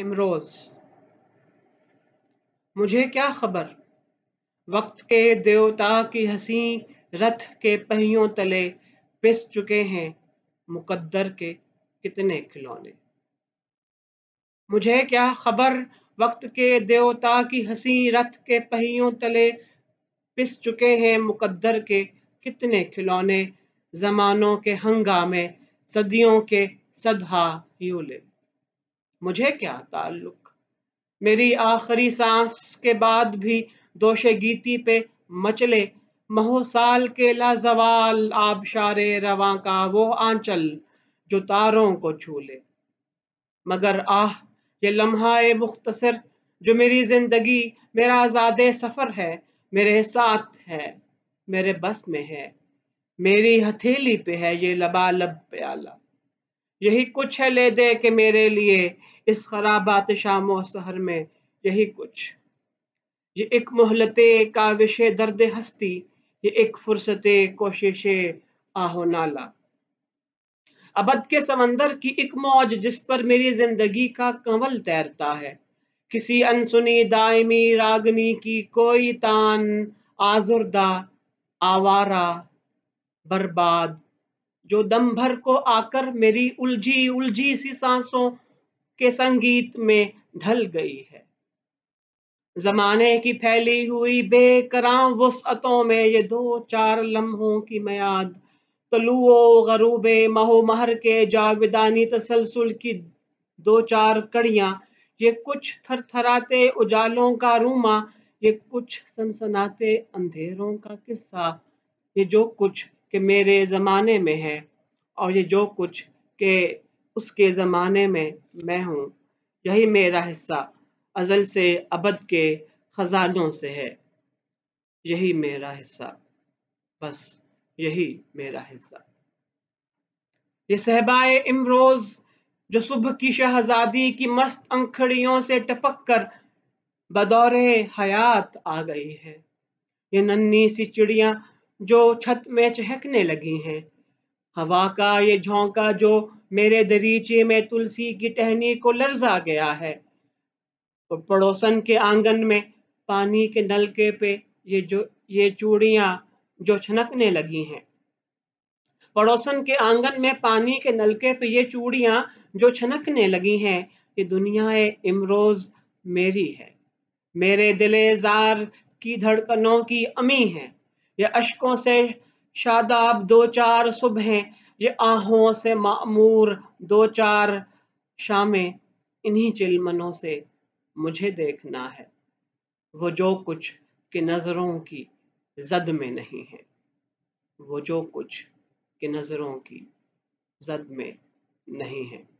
इमरोज मुझे क्या खबर वक्त के देवता की हसी रथ के पहियों तले पिस चुके हैं मुकद्दर के कितने खिलौने मुझे क्या खबर वक्त के देवता की हसी रथ के पहियों तले पिस चुके हैं मुकद्दर के कितने खिलौने जमानों के हंगामे सदियों के सदहा यूलिप मुझे क्या ताल्लुक मेरी आखिरी सांस के बाद भी दोषे गीती पे मचले महोसाल के लाजवाल आबशारे रवा का वो आंचल जो तारों को छू ले मगर आह ये लम्हा मुख्तसर जो मेरी जिंदगी मेरा आज़ाद सफ़र है मेरे साथ है मेरे बस में है मेरी हथेली पे है ये लबालब प्याला यही कुछ है ले दे के मेरे लिए इस खराबात शाम सहर में यही कुछ ये एक का विषय दर्द हस्ती ये एक फुर्सते कोशिश आहो नाला अबद के समंदर की एक मौज जिस पर मेरी जिंदगी का कंवल तैरता है किसी अनसुनी दायमी रागनी की कोई तान आजुर्दा आवारा बर्बाद जो दम भर को आकर मेरी उलझी उलझी सी सांसों के संगीत में ढल गई है जमाने की फैली हुई बेकरां वसअतों में ये दो चार लम्हों की मयाद तलुओ गरूब महो महर के जागदानी तसलसल की दो चार कड़ियां ये कुछ थरथराते उजालों का रूमा ये कुछ सनसनाते अंधेरों का किस्सा ये जो कुछ के मेरे ज़माने में है और ये जो कुछ के उसके ज़माने में मैं हूँ यही मेरा हिस्सा अजल से अबद के ख़जानों से है यही मेरा हिस्सा बस यही मेरा हिस्सा ये सहबाए इमरोज जो सुबह की शहजादी की मस्त अंखड़ियों से टपक कर बदौर हयात आ गई है ये नन्ही सी चिड़िया जो छत में चहकने लगी हैं हवा का ये झोंका जो मेरे दरीचे में तुलसी की टहनी को लर्जा गया है और तो पड़ोसन के आंगन में पानी के नलके पे ये जो ये चूड़ियाँ जो छनकने लगी हैं पड़ोसन के आंगन में पानी के नलके पे ये चूड़िया जो छनकने लगी हैं ये दुनिया इमरोज मेरी है मेरे दिले जार की धड़कनों की अमी है यह अशकों से शादाब दो चार सुबह ये आहों से मामूर दो चार शामें इन्हीं चिलमनों से मुझे देखना है वो जो कुछ कि नज़रों की जद में नहीं है वो जो कुछ कि नज़रों की जद में नहीं है